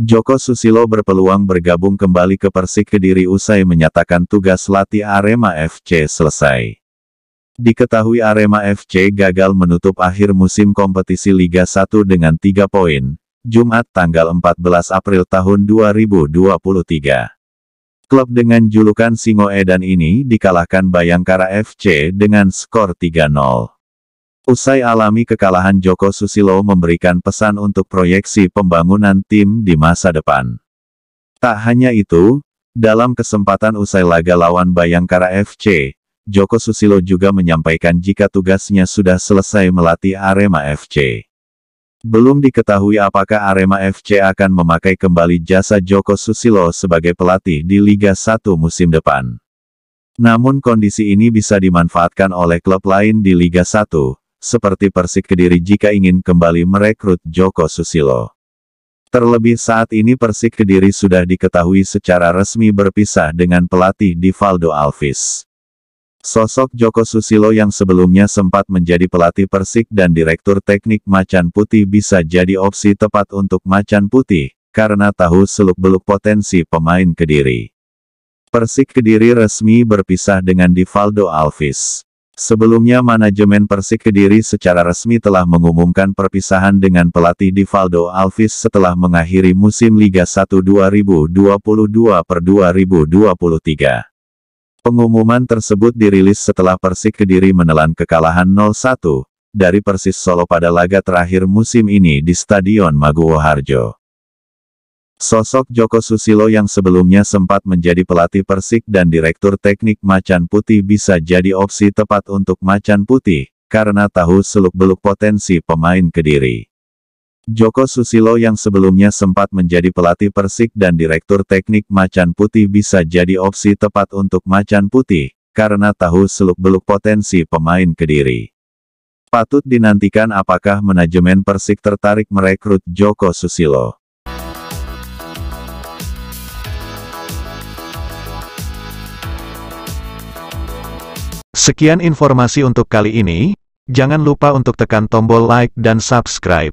Joko Susilo berpeluang bergabung kembali ke Persik Kediri usai menyatakan tugas latih Arema FC selesai. Diketahui Arema FC gagal menutup akhir musim kompetisi Liga 1 dengan 3 poin, Jumat tanggal 14 April tahun 2023. Klub dengan julukan Singoedan ini dikalahkan Bayangkara FC dengan skor 3-0. Usai alami kekalahan Joko Susilo memberikan pesan untuk proyeksi pembangunan tim di masa depan. Tak hanya itu, dalam kesempatan usai laga lawan Bayangkara FC, Joko Susilo juga menyampaikan jika tugasnya sudah selesai melatih Arema FC. Belum diketahui apakah Arema FC akan memakai kembali jasa Joko Susilo sebagai pelatih di Liga 1 musim depan. Namun kondisi ini bisa dimanfaatkan oleh klub lain di Liga 1, seperti Persik Kediri jika ingin kembali merekrut Joko Susilo. Terlebih saat ini Persik Kediri sudah diketahui secara resmi berpisah dengan pelatih Divaldo Alves. Sosok Joko Susilo yang sebelumnya sempat menjadi pelatih Persik dan direktur teknik Macan Putih bisa jadi opsi tepat untuk Macan Putih, karena tahu seluk-beluk potensi pemain Kediri. Persik Kediri resmi berpisah dengan Divaldo Alves. Sebelumnya manajemen Persik Kediri secara resmi telah mengumumkan perpisahan dengan pelatih Divaldo Alves setelah mengakhiri musim Liga 1 2022 2023. Pengumuman tersebut dirilis setelah Persik Kediri menelan kekalahan 0-1 dari Persis Solo pada laga terakhir musim ini di Stadion Maguwo Harjo. Sosok Joko Susilo yang sebelumnya sempat menjadi pelatih Persik dan Direktur Teknik Macan Putih bisa jadi opsi tepat untuk Macan Putih, karena tahu seluk-beluk potensi pemain Kediri. Joko Susilo yang sebelumnya sempat menjadi pelatih Persik dan Direktur Teknik Macan Putih bisa jadi opsi tepat untuk Macan Putih, karena tahu seluk-beluk potensi pemain Kediri. Patut dinantikan apakah manajemen Persik tertarik merekrut Joko Susilo. Sekian informasi untuk kali ini, jangan lupa untuk tekan tombol like dan subscribe.